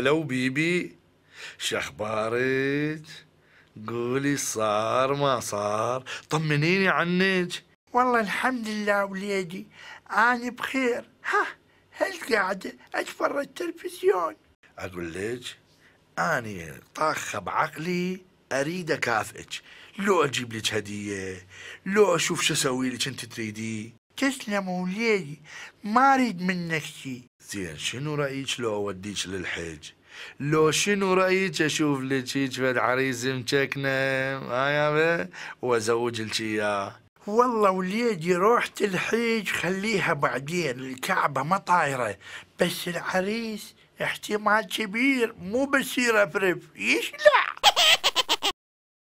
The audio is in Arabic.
هلا بيبي شخبارك قولي صار ما صار طمنيني عنك والله الحمد لله وليدي أنا بخير ها هل قاعدة أتفرج تلفزيون أقول لك أنا طاخة بعقلي أريد أكافئك لو أجيب لك هدية لو أشوف شو أسوي لك أنت تريديه تسلم وليدي ما أريد منك شيء زين شنو رايك لو اوديك للحج لو شنو رايك اشوف لك هيك فد عريس مشكنا هاي آه وازوج لك اياه والله وليدي روحت الحج خليها بعدين الكعبة ما طايرة بس العريس احتمال كبير مو بس افرف يشلع